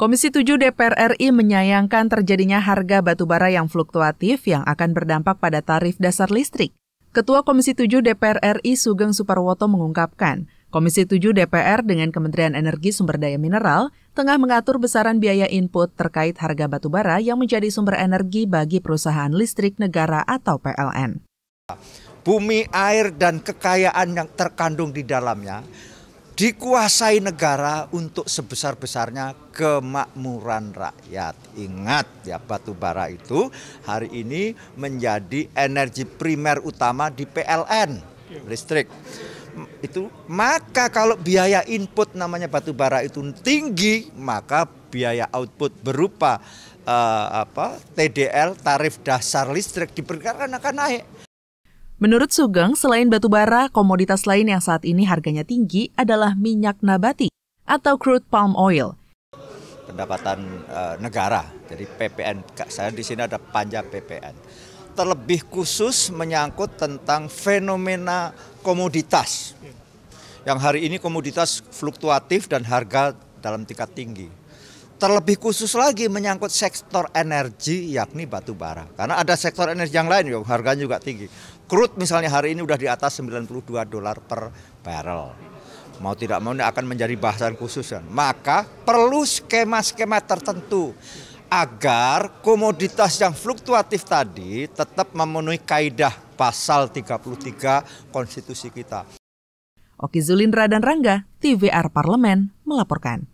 Komisi 7 DPR RI menyayangkan terjadinya harga batubara yang fluktuatif yang akan berdampak pada tarif dasar listrik. Ketua Komisi 7 DPR RI Sugeng Suparwoto mengungkapkan, Komisi 7 DPR dengan Kementerian Energi Sumber Daya Mineral tengah mengatur besaran biaya input terkait harga batubara yang menjadi sumber energi bagi perusahaan listrik negara atau PLN. Bumi, air, dan kekayaan yang terkandung di dalamnya dikuasai negara untuk sebesar-besarnya kemakmuran rakyat. Ingat ya batu bara itu hari ini menjadi energi primer utama di PLN listrik. Itu maka kalau biaya input namanya batu bara itu tinggi, maka biaya output berupa uh, apa TDL tarif dasar listrik diperkirakan akan naik Menurut Sugeng, selain batu bara, komoditas lain yang saat ini harganya tinggi adalah minyak nabati atau crude palm oil. Pendapatan uh, negara, jadi PPN, saya di sini ada panjang PPN. Terlebih khusus menyangkut tentang fenomena komoditas. Yang hari ini komoditas fluktuatif dan harga dalam tingkat tinggi terlebih khusus lagi menyangkut sektor energi yakni batu bara. Karena ada sektor energi yang lain yang harganya juga tinggi. Crude misalnya hari ini udah di atas 92 dolar per barrel. Mau tidak mau ini akan menjadi bahasan khusus Maka perlu skema-skema tertentu agar komoditas yang fluktuatif tadi tetap memenuhi kaidah pasal 33 konstitusi kita. Oki Zulindra dan Rangga, TVR Parlemen melaporkan.